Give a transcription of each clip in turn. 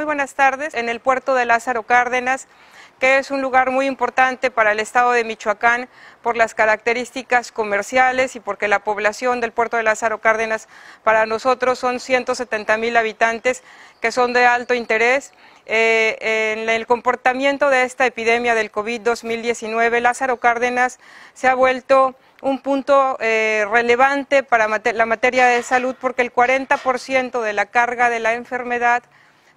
Muy buenas tardes. En el puerto de Lázaro Cárdenas, que es un lugar muy importante para el estado de Michoacán por las características comerciales y porque la población del puerto de Lázaro Cárdenas para nosotros son 170 mil habitantes que son de alto interés. Eh, en el comportamiento de esta epidemia del COVID-2019, Lázaro Cárdenas se ha vuelto un punto eh, relevante para la materia de salud porque el 40% de la carga de la enfermedad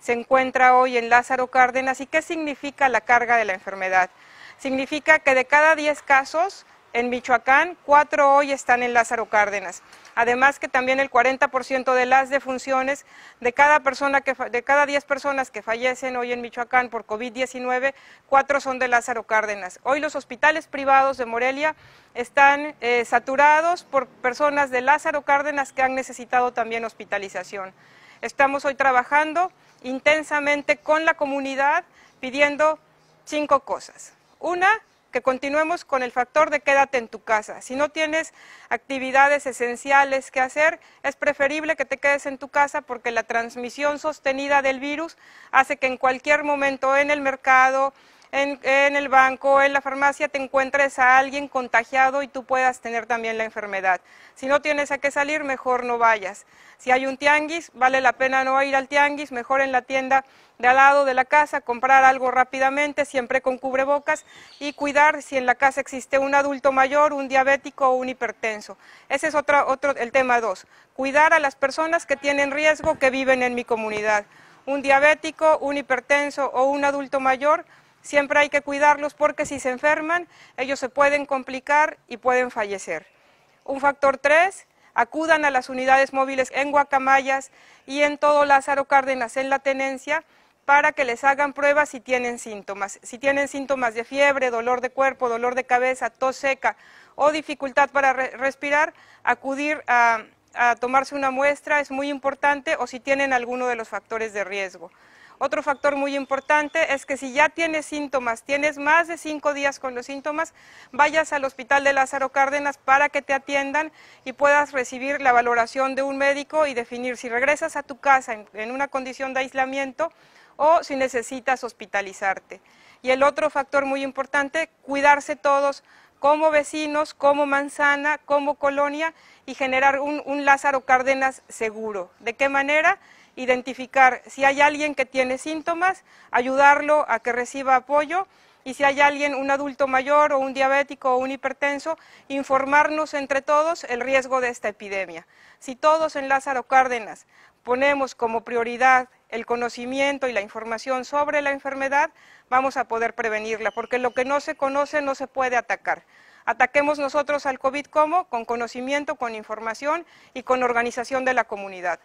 se encuentra hoy en Lázaro Cárdenas y qué significa la carga de la enfermedad. Significa que de cada 10 casos en Michoacán, 4 hoy están en Lázaro Cárdenas. Además que también el 40% de las defunciones de cada persona que de cada 10 personas que fallecen hoy en Michoacán por COVID-19, 4 son de Lázaro Cárdenas. Hoy los hospitales privados de Morelia están eh, saturados por personas de Lázaro Cárdenas que han necesitado también hospitalización. Estamos hoy trabajando intensamente con la comunidad pidiendo cinco cosas. Una, que continuemos con el factor de quédate en tu casa. Si no tienes actividades esenciales que hacer, es preferible que te quedes en tu casa porque la transmisión sostenida del virus hace que en cualquier momento en el mercado, en, el banco, en la farmacia, te encuentres a alguien contagiado y tú puedas tener también la enfermedad. Si no tienes a qué salir, mejor no vayas. Si hay un tianguis, vale la pena no ir al tianguis, mejor en la tienda de al lado de la casa, comprar algo rápidamente, siempre con cubrebocas y cuidar si en la casa existe un adulto mayor, un diabético o un hipertenso. Ese es otro el tema dos, cuidar a las personas que tienen riesgo que viven en mi comunidad. Un diabético, un hipertenso o un adulto mayor Siempre hay que cuidarlos porque si se enferman, ellos se pueden complicar y pueden fallecer. Un factor tres, acudan a las unidades móviles en Guacamayas y en todo Lázaro Cárdenas en la tenencia para que les hagan pruebas si tienen síntomas. Si tienen síntomas de fiebre, dolor de cuerpo, dolor de cabeza, tos seca o dificultad para respirar, acudir a tomarse una muestra es muy importante o si tienen alguno de los factores de riesgo. Otro factor muy importante es que si ya tienes síntomas, tienes más de cinco días con los síntomas, vayas al hospital de Lázaro Cárdenas para que te atiendan y puedas recibir la valoración de un médico y definir si regresas a tu casa en, una condición de aislamiento o si necesitas hospitalizarte. Y el otro factor muy importante, cuidarse todos como vecinos, como manzana, como colonia y generar un, Lázaro Cárdenas seguro. ¿De qué manera? Identificar si hay alguien que tiene síntomas, ayudarlo a que reciba apoyo y si hay alguien, un adulto mayor o un diabético o un hipertenso, informarnos entre todos el riesgo de esta epidemia. Si todos en Lázaro Cárdenas ponemos como prioridad el conocimiento y la información sobre la enfermedad, vamos a poder prevenirla, porque lo que no se conoce no se puede atacar. Ataquemos nosotros al COVID como con conocimiento, con información y con organización de la comunidad.